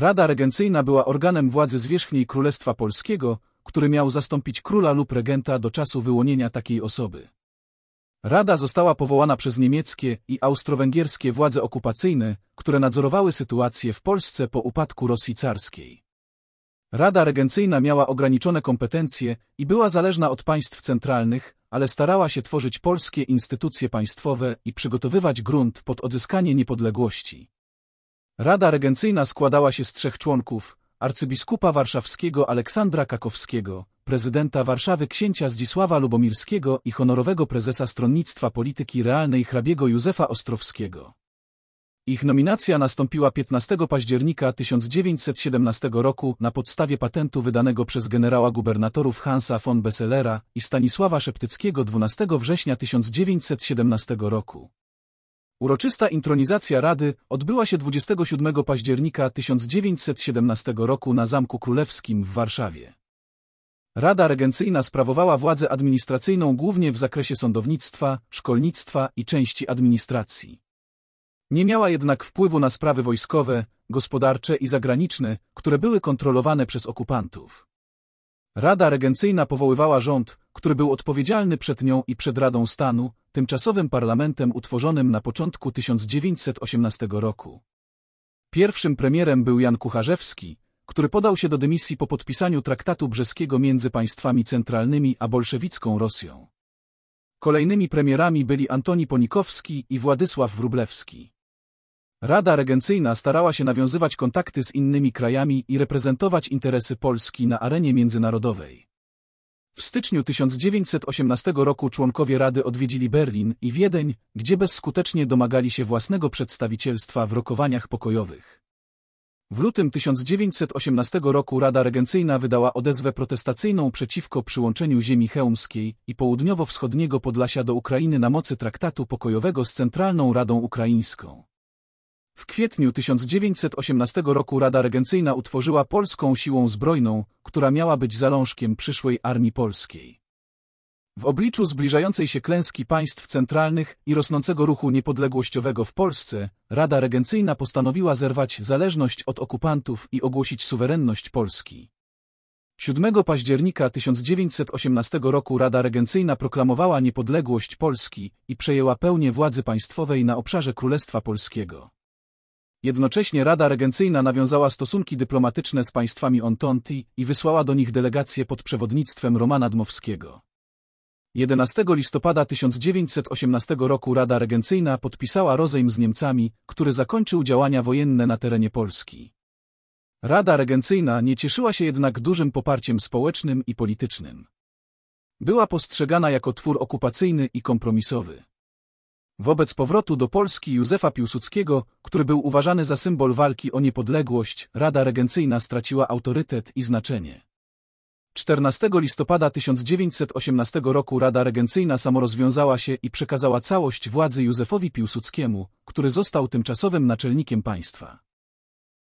Rada Regencyjna była organem władzy zwierzchniej Królestwa Polskiego, który miał zastąpić króla lub regenta do czasu wyłonienia takiej osoby. Rada została powołana przez niemieckie i austro-węgierskie władze okupacyjne, które nadzorowały sytuację w Polsce po upadku Rosji carskiej. Rada Regencyjna miała ograniczone kompetencje i była zależna od państw centralnych, ale starała się tworzyć polskie instytucje państwowe i przygotowywać grunt pod odzyskanie niepodległości. Rada Regencyjna składała się z trzech członków, arcybiskupa warszawskiego Aleksandra Kakowskiego, prezydenta Warszawy księcia Zdzisława Lubomirskiego i honorowego prezesa Stronnictwa Polityki Realnej hrabiego Józefa Ostrowskiego. Ich nominacja nastąpiła 15 października 1917 roku na podstawie patentu wydanego przez generała gubernatorów Hansa von Besselera i Stanisława Szeptyckiego 12 września 1917 roku. Uroczysta intronizacja Rady odbyła się 27 października 1917 roku na Zamku Królewskim w Warszawie. Rada Regencyjna sprawowała władzę administracyjną głównie w zakresie sądownictwa, szkolnictwa i części administracji. Nie miała jednak wpływu na sprawy wojskowe, gospodarcze i zagraniczne, które były kontrolowane przez okupantów. Rada Regencyjna powoływała rząd, który był odpowiedzialny przed nią i przed Radą Stanu, tymczasowym parlamentem utworzonym na początku 1918 roku. Pierwszym premierem był Jan Kucharzewski, który podał się do dymisji po podpisaniu traktatu brzeskiego między państwami centralnymi a bolszewicką Rosją. Kolejnymi premierami byli Antoni Ponikowski i Władysław Wrublewski. Rada regencyjna starała się nawiązywać kontakty z innymi krajami i reprezentować interesy Polski na arenie międzynarodowej. W styczniu 1918 roku członkowie Rady odwiedzili Berlin i Wiedeń, gdzie bezskutecznie domagali się własnego przedstawicielstwa w rokowaniach pokojowych. W lutym 1918 roku Rada Regencyjna wydała odezwę protestacyjną przeciwko przyłączeniu ziemi chełmskiej i południowo-wschodniego Podlasia do Ukrainy na mocy traktatu pokojowego z Centralną Radą Ukraińską. W kwietniu 1918 roku Rada Regencyjna utworzyła Polską Siłą Zbrojną, która miała być zalążkiem przyszłej Armii Polskiej. W obliczu zbliżającej się klęski państw centralnych i rosnącego ruchu niepodległościowego w Polsce, Rada Regencyjna postanowiła zerwać zależność od okupantów i ogłosić suwerenność Polski. 7 października 1918 roku Rada Regencyjna proklamowała niepodległość Polski i przejęła pełnię władzy państwowej na obszarze Królestwa Polskiego. Jednocześnie Rada Regencyjna nawiązała stosunki dyplomatyczne z państwami Ontonti i wysłała do nich delegację pod przewodnictwem Romana Dmowskiego. 11 listopada 1918 roku Rada Regencyjna podpisała rozejm z Niemcami, który zakończył działania wojenne na terenie Polski. Rada Regencyjna nie cieszyła się jednak dużym poparciem społecznym i politycznym. Była postrzegana jako twór okupacyjny i kompromisowy. Wobec powrotu do Polski Józefa Piłsudskiego, który był uważany za symbol walki o niepodległość, Rada Regencyjna straciła autorytet i znaczenie. 14 listopada 1918 roku Rada Regencyjna samorozwiązała się i przekazała całość władzy Józefowi Piłsudskiemu, który został tymczasowym naczelnikiem państwa.